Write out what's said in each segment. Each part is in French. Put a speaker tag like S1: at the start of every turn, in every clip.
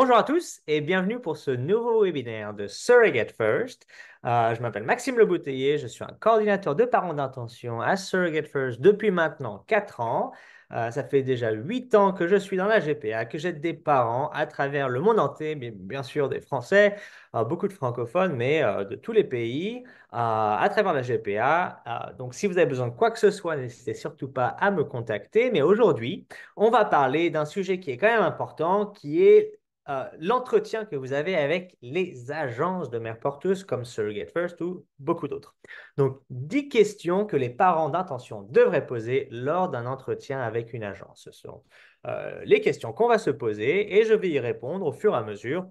S1: Bonjour à tous et bienvenue pour ce nouveau webinaire de Surrogate First. Euh, je m'appelle Maxime Le je suis un coordinateur de parents d'intention à Surrogate First depuis maintenant 4 ans. Euh, ça fait déjà 8 ans que je suis dans la GPA, que j'aide des parents à travers le monde entier, mais bien sûr des Français, euh, beaucoup de francophones, mais de tous les pays, à travers la GPA. donc si vous avez besoin de quoi que ce soit, n'hésitez surtout pas à me contacter. Mais aujourd'hui, on va parler d'un sujet qui est quand même important, qui est euh, l'entretien que vous avez avec les agences de mère porteuse comme Surrogate First ou beaucoup d'autres. Donc, 10 questions que les parents d'intention devraient poser lors d'un entretien avec une agence. Ce sont euh, les questions qu'on va se poser et je vais y répondre au fur et à mesure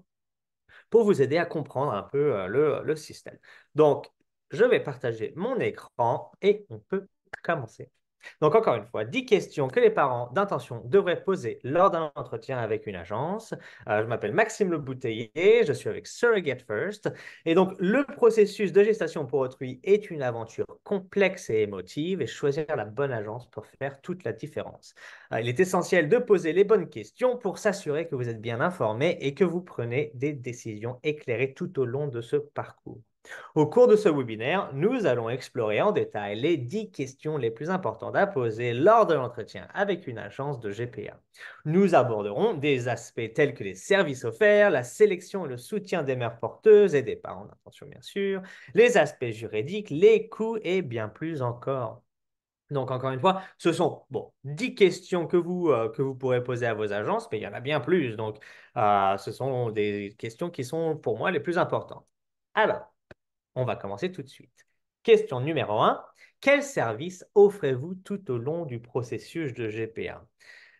S1: pour vous aider à comprendre un peu euh, le système. Donc, je vais partager mon écran et on peut commencer. Donc, encore une fois, 10 questions que les parents d'intention devraient poser lors d'un entretien avec une agence. Euh, je m'appelle Maxime Le je suis avec Surrogate First. Et donc, le processus de gestation pour autrui est une aventure complexe et émotive et choisir la bonne agence pour faire toute la différence. Euh, il est essentiel de poser les bonnes questions pour s'assurer que vous êtes bien informé et que vous prenez des décisions éclairées tout au long de ce parcours. Au cours de ce webinaire, nous allons explorer en détail les 10 questions les plus importantes à poser lors de l'entretien avec une agence de GPA. Nous aborderons des aspects tels que les services offerts, la sélection et le soutien des mères porteuses et des parents d'intention bien sûr, les aspects juridiques, les coûts et bien plus encore. Donc, encore une fois, ce sont bon, 10 questions euh, que vous, pourrez poser à vos agences, mais il y en a bien plus. Donc, euh, ce sont des questions qui sont pour moi les plus importantes. Alors, on va commencer tout de suite. Question numéro 1. Quels services offrez-vous tout au long du processus de GPA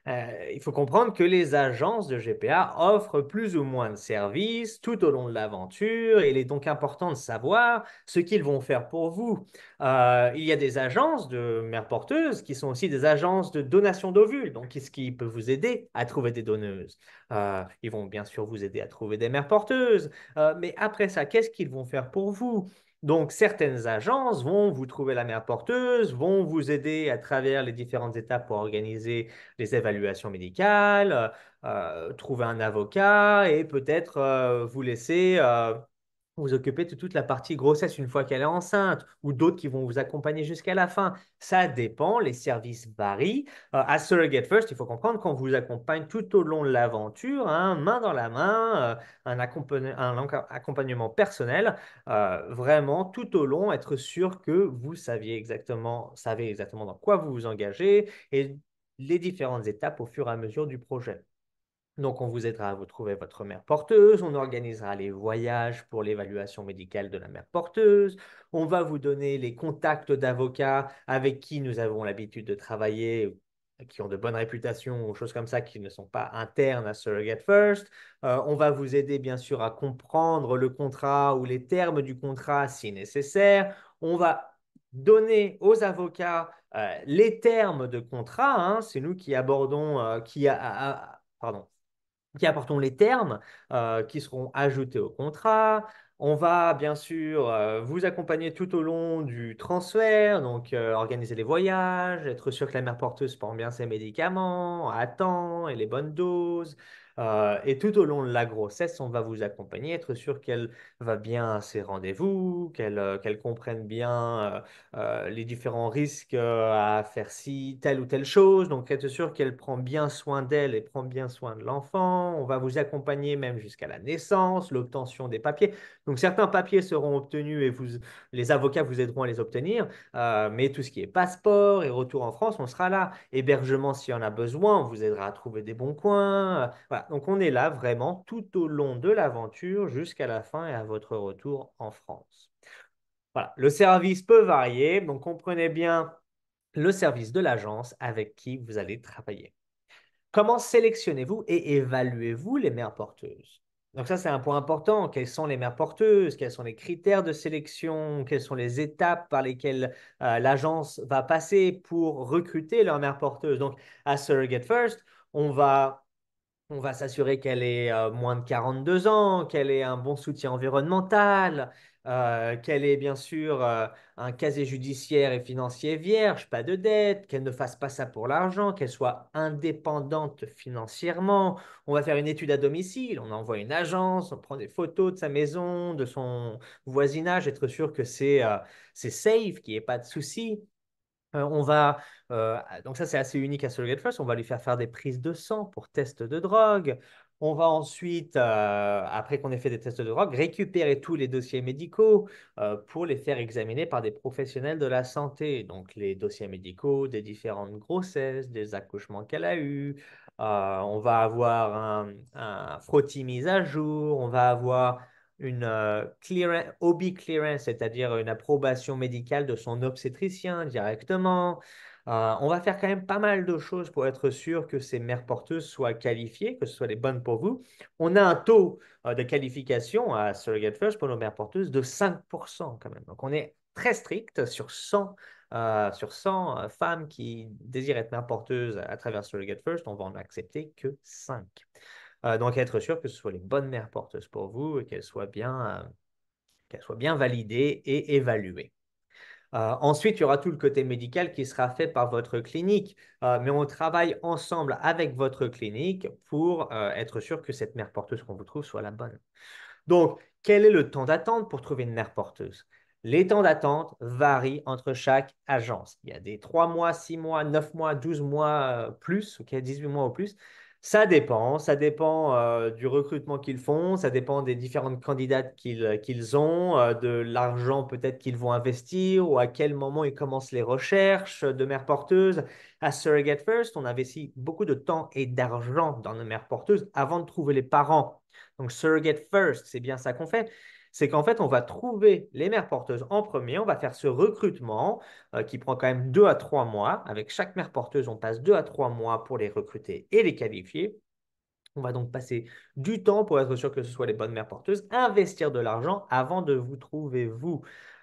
S1: euh, il faut comprendre que les agences de GPA offrent plus ou moins de services tout au long de l'aventure. Il est donc important de savoir ce qu'ils vont faire pour vous. Euh, il y a des agences de mères porteuses qui sont aussi des agences de donation d'ovules, donc quest ce qui peut vous aider à trouver des donneuses. Euh, ils vont bien sûr vous aider à trouver des mères porteuses, mais après ça, qu'est-ce qu'ils vont faire pour vous donc, certaines agences vont vous trouver la mère porteuse, vont vous aider à travers les différentes étapes pour organiser les évaluations médicales, euh, euh, trouver un avocat et peut-être euh, vous laisser vous occuper de toute la partie grossesse une fois qu'elle est enceinte, ou d'autres qui vont vous accompagner jusqu'à la fin. Ça dépend, les services varient. Euh, à Surrogate First, il faut comprendre qu'on vous accompagne tout au long de l'aventure, hein, main dans la main, euh, un, accompagnement personnel, euh, vraiment tout au long, être sûr que vous saviez exactement, savez exactement dans quoi vous vous engagez et les différentes étapes au fur et à mesure du projet. Donc, on vous aidera à vous trouver votre mère porteuse, on organisera les voyages pour l'évaluation médicale de la mère porteuse, on va vous donner les contacts d'avocats avec qui nous avons l'habitude de travailler, qui ont de bonnes réputations ou choses comme ça, qui ne sont pas internes à Surrogate First. Euh, on va vous aider, bien sûr, à comprendre le contrat ou les termes du contrat si nécessaire. On va donner aux avocats euh, les termes de contrat. Hein, c'est nous qui abordons, euh, qui a, pardon, qui apportons les termes euh, qui seront ajoutés au contrat. On va bien sûr euh, vous accompagner tout au long du transfert, donc euh, organiser les voyages, être sûr que la mère porteuse prend bien ses médicaments à temps et les bonnes doses, euh, et tout au long de la grossesse, on va vous accompagner, être sûr qu'elle va bien à ses rendez-vous, qu'elle euh, comprenne bien euh, les différents risques à faire si telle ou telle chose. Donc, être sûr qu'elle prend bien soin d'elle et prend bien soin de l'enfant. On va vous accompagner même jusqu'à la naissance, l'obtention des papiers. Donc certains papiers seront obtenus et les avocats vous aideront à les obtenir, euh, mais tout ce qui est passeport et retour en France, on sera là. Hébergement s'il y en a besoin, on vous aidera à trouver des bons coins. Euh, donc on est là vraiment tout au long de l'aventure jusqu'à la fin et à votre retour en France. Voilà. Le service peut varier, donc comprenez bien le service de l'agence avec qui vous allez travailler. Comment sélectionnez-vous et évaluez-vous les mères porteuses donc ça, c'est un point important. Quelles sont les mères porteuses Quels sont les critères de sélection Quelles sont les étapes par lesquelles euh, l'agence va passer pour recruter leur mère porteuse Donc, à Surrogate First, on va, s'assurer qu'elle ait euh, moins de 42 ans, qu'elle ait un bon soutien environnemental, euh, qu'elle ait bien sûr euh, un casier judiciaire et financier vierge, pas de dette, qu'elle ne fasse pas ça pour l'argent, qu'elle soit indépendante financièrement. On va faire une étude à domicile, on envoie une agence, on prend des photos de sa maison, de son voisinage, être sûr que c'est euh, safe, qu'il n'y ait pas de soucis. on va, donc ça c'est assez unique à Surrogate First, on va lui faire faire des prises de sang pour test de drogue, on va ensuite, euh, après qu'on ait fait des tests de drogue, récupérer tous les dossiers médicaux euh, pour les faire examiner par des professionnels de la santé. Donc les dossiers médicaux des différentes grossesses, des accouchements qu'elle a eus. Euh, on va avoir un frottis mis à jour. On va avoir une euh, clearance, OB clearance, c'est-à-dire une approbation médicale de son obstétricien directement. Euh, on va faire quand même pas mal de choses pour être sûr que ces mères porteuses soient qualifiées, que ce soit les bonnes pour vous. On a un taux euh, de qualification à Surrogate First pour nos mères porteuses de 5% quand même. Donc on est très strict sur 100, sur 100 femmes qui désirent être mères porteuses à travers Surrogate First. On va en accepter que 5. Euh, donc, être sûr que ce soit les bonnes mères porteuses pour vous et qu'elles soient bien, euh, validées et évaluées. Euh, ensuite, il y aura tout le côté médical qui sera fait par votre clinique, mais on travaille ensemble avec votre clinique pour être sûr que cette mère porteuse qu'on vous trouve soit la bonne. Donc, quel est le temps d'attente pour trouver une mère porteuse les temps d'attente varient entre chaque agence. Il y a des 3 mois, 6 mois, 9 mois, 12 mois plus, 18 mois au plus. Ça dépend, ça dépend euh, du recrutement qu'ils font, ça dépend des différentes candidates qu'ils euh, ont, euh, de l'argent peut-être qu'ils vont investir ou à quel moment ils commencent les recherches de mères porteuses. À Surrogate First, on investit beaucoup de temps et d'argent dans nos mères porteuses avant de trouver les parents. Donc Surrogate First, c'est bien ça qu'on fait c'est qu'en fait, on va trouver les mères porteuses en premier, on va faire ce recrutement euh, qui prend quand même 2 à 3 mois. Avec chaque mère porteuse, on passe deux à 3 mois pour les recruter et les qualifier. On va donc passer du temps pour être sûr que ce soit les bonnes mères porteuses, investir de l'argent avant de vous trouver, vous,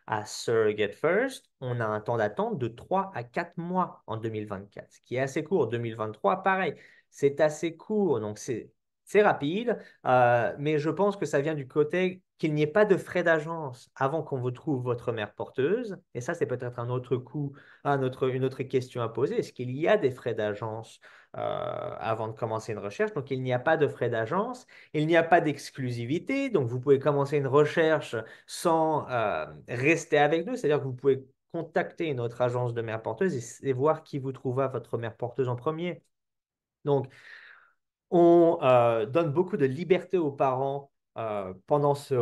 S1: à Surrogate First, on a un temps d'attente de 3 à 4 mois en 2024, ce qui est assez court. 2023, pareil, c'est assez court. Donc, c'est c'est rapide, euh, mais je pense que ça vient du côté qu'il n'y ait pas de frais d'agence avant qu'on vous trouve votre mère porteuse. Et ça, c'est peut-être un autre coup, un autre, une autre question à poser. Est-ce qu'il y a des frais d'agence euh, avant de commencer une recherche Donc, il n'y a pas de frais d'agence, il n'y a pas d'exclusivité. Donc, vous pouvez commencer une recherche sans euh, rester avec nous. C'est-à-dire que vous pouvez contacter notre agence de mère porteuse et, voir qui vous trouvera votre mère porteuse en premier. Donc, on euh, donne beaucoup de liberté aux parents euh, pendant ce,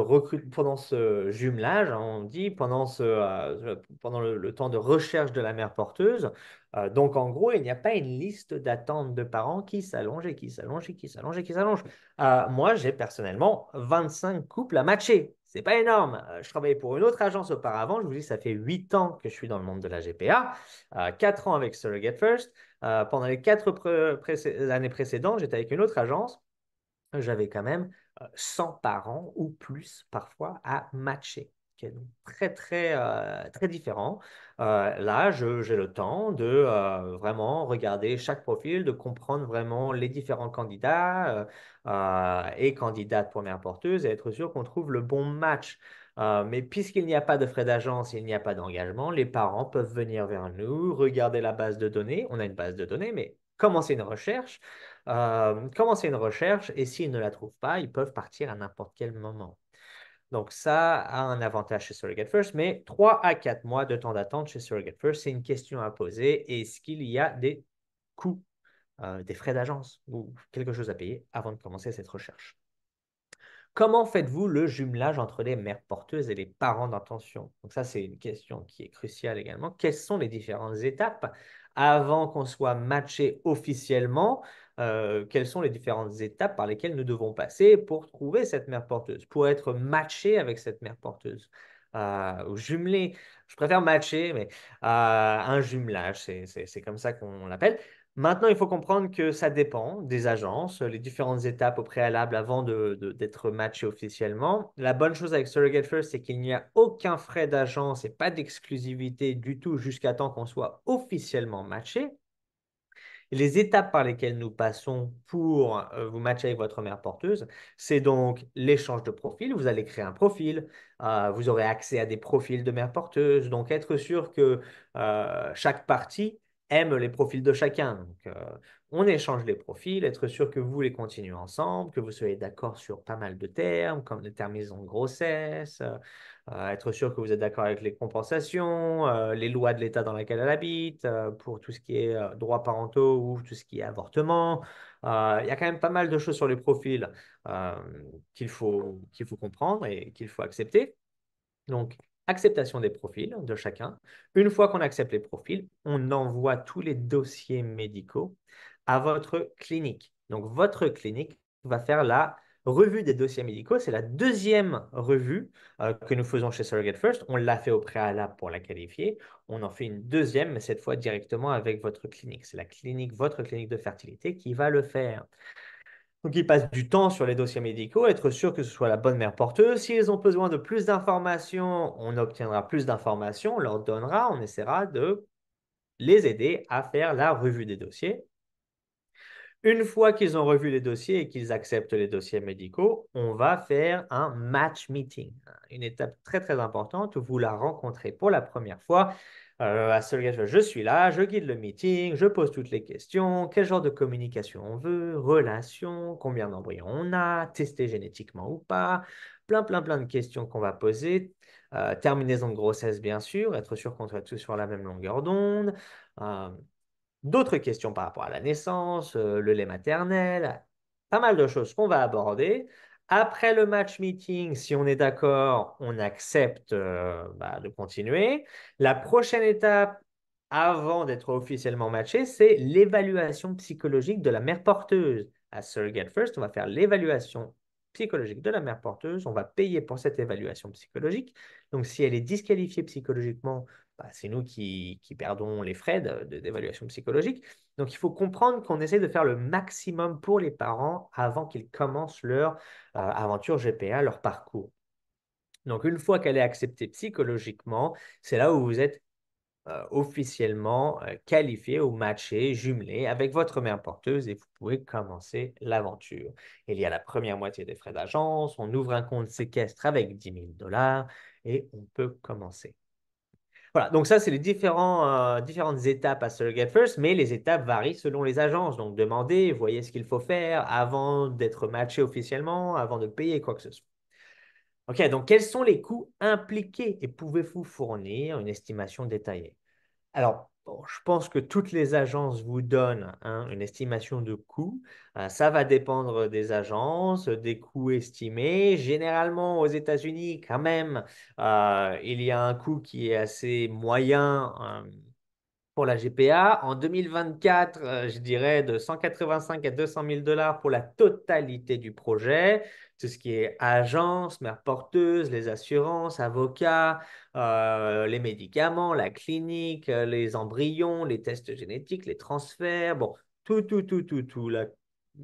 S1: pendant ce jumelage, hein, on dit, pendant, euh, le, temps de recherche de la mère porteuse. donc, en gros, il n'y a pas une liste d'attente de parents qui s'allonge et qui s'allonge et qui s'allonge et qui s'allonge. moi, j'ai personnellement 25 couples à matcher. C'est pas énorme. Euh, je travaillais pour une autre agence auparavant. Je vous dis, ça fait huit ans que je suis dans le monde de la GPA, euh, Quatre ans avec Surrogate First. Euh, pendant les quatre années précédentes, j'étais avec une autre agence. J'avais quand même 100 par an ou plus parfois à matcher qui est donc très, très, euh, très différent. Euh, là, j'ai le temps de euh, vraiment regarder chaque profil, de comprendre vraiment les différents candidats et candidates première porteuse et être sûr qu'on trouve le bon match. mais puisqu'il n'y a pas de frais d'agence, il n'y a pas d'engagement, les parents peuvent venir vers nous, regarder la base de données. On a une base de données, mais commencer une recherche. commencer une recherche et s'ils ne la trouvent pas, ils peuvent partir à n'importe quel moment. Donc, ça a un avantage chez Surrogate First, mais 3 à 4 mois de temps d'attente chez Surrogate First, c'est une question à poser. Est-ce qu'il y a des coûts, euh, des frais d'agence ou quelque chose à payer avant de commencer cette recherche Comment faites-vous le jumelage entre les mères porteuses et les parents d'intention Donc ça, c'est une question qui est cruciale également. Quelles sont les différentes étapes avant qu'on soit matché officiellement euh, quelles sont les différentes étapes par lesquelles nous devons passer pour trouver cette mère porteuse, pour être matché avec cette mère porteuse. Euh, jumelé, je préfère matcher, mais euh, un jumelage, c'est comme ça qu'on l'appelle. Maintenant, il faut comprendre que ça dépend des agences, les différentes étapes au préalable avant d'être de, matché officiellement. La bonne chose avec Surrogate First, c'est qu'il n'y a aucun frais d'agence et pas d'exclusivité du tout jusqu'à temps qu'on soit officiellement matché. Les étapes par lesquelles nous passons pour euh, vous matcher avec votre mère porteuse, c'est donc l'échange de profils. Vous allez créer un profil, euh, vous aurez accès à des profils de mère porteuse. Donc, être sûr que euh, chaque partie aime les profils de chacun on échange les profils, être sûr que vous les continuez ensemble, que vous soyez d'accord sur pas mal de termes, comme les termes de grossesse, euh, euh, être sûr que vous êtes d'accord avec les compensations, euh, les lois de l'État dans laquelle elle habite, pour tout ce qui est droits parentaux ou tout ce qui est avortement. Il y a quand même pas mal de choses sur les profils qu'il qu'il faut comprendre et qu'il faut accepter. Donc, acceptation des profils de chacun. Une fois qu'on accepte les profils, on envoie tous les dossiers médicaux à votre clinique. Donc, votre clinique va faire la revue des dossiers médicaux. C'est la deuxième revue euh, que nous faisons chez Surrogate First. On l'a fait au préalable pour la qualifier. On en fait une deuxième, mais cette fois directement avec votre clinique. C'est la clinique, votre clinique de fertilité qui va le faire. Donc, ils passent du temps sur les dossiers médicaux, être sûr que ce soit la bonne mère porteuse. S'ils ont besoin de plus d'informations, on obtiendra plus d'informations, on leur donnera, on essaiera de les aider à faire la revue des dossiers une fois qu'ils ont revu les dossiers et qu'ils acceptent les dossiers médicaux, on va faire un match meeting, une étape très très importante vous la rencontrez pour la première fois. Euh, à ce je suis là, je guide le meeting, je pose toutes les questions, quel genre de communication on veut, relation, combien d'embryons on a, testé génétiquement ou pas, plein plein plein de questions qu'on va poser, euh, terminaison de grossesse bien sûr, être sûr qu'on soit tous sur la même longueur d'onde. Euh, d'autres questions par rapport à la naissance, euh, le lait maternel, pas mal de choses qu'on va aborder. Après le match meeting, si on est d'accord, on accepte euh, bah, de continuer. La prochaine étape, avant d'être officiellement matché, c'est l'évaluation psychologique de la mère porteuse. À Surrogate First, on va faire l'évaluation psychologique de la mère porteuse, on va payer pour cette évaluation psychologique. Donc si elle est disqualifiée psychologiquement, bah, c'est nous qui, perdons les frais d'évaluation psychologique. Donc il faut comprendre qu'on essaie de faire le maximum pour les parents avant qu'ils commencent leur euh, aventure GPA, leur parcours. Donc une fois qu'elle est acceptée psychologiquement, c'est là où vous êtes euh, officiellement euh, qualifié ou matché, jumelé avec votre mère porteuse et vous pouvez commencer l'aventure. Il y a la première moitié des frais d'agence, on ouvre un compte séquestre avec 10 000 dollars et on peut commencer. Voilà, donc ça, c'est les euh, différentes étapes à Surrogate First, mais les étapes varient selon les agences. Donc demandez, voyez ce qu'il faut faire avant d'être matché officiellement, avant de payer quoi que ce soit. OK, donc quels sont les coûts impliqués et pouvez-vous fournir une estimation détaillée Alors, je pense que toutes les agences vous donnent hein, une estimation de coûts. Euh, ça va dépendre des agences, des coûts estimés. Généralement, aux États-Unis, quand même, euh, il y a un coût qui est assez moyen. Hein, pour la GPA. En 2024, euh, je dirais de 185 à 200 000 dollars pour la totalité du projet, tout ce qui est agence, mère porteuse, les assurances, avocats, euh, les médicaments, la clinique, euh, les embryons, les tests génétiques, les transferts, bon, tout, tout, tout, tout, tout,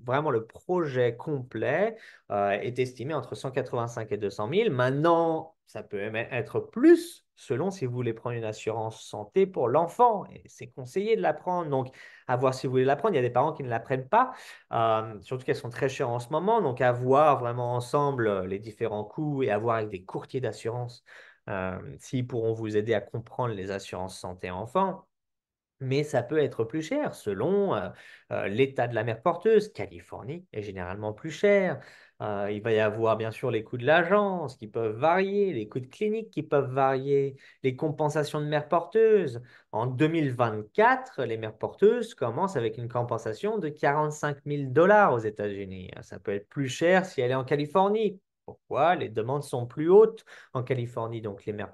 S1: vraiment le projet complet est estimé entre 185 et 200 000. Maintenant, ça peut même être plus selon si vous voulez prendre une assurance santé pour l'enfant. C'est conseillé de la prendre. Donc, à voir si vous voulez la prendre. Il y a des parents qui ne la prennent pas, euh, surtout qu'elles sont très chères en ce moment. Donc, à voir vraiment ensemble euh, les différents coûts et à voir avec des courtiers d'assurance euh, s'ils pourront vous aider à comprendre les assurances santé enfant mais ça peut être plus cher selon euh, euh, l'état de la mère porteuse. Californie est généralement plus cher. Euh, il va y avoir bien sûr les coûts de l'agence qui peuvent varier, les coûts de clinique qui peuvent varier, les compensations de mère porteuse. En 2024, les mères porteuses commencent avec une compensation de 45 000 dollars aux États-Unis. Ça peut être plus cher si elle est en Californie. Pourquoi Les demandes sont plus hautes en Californie, donc les mères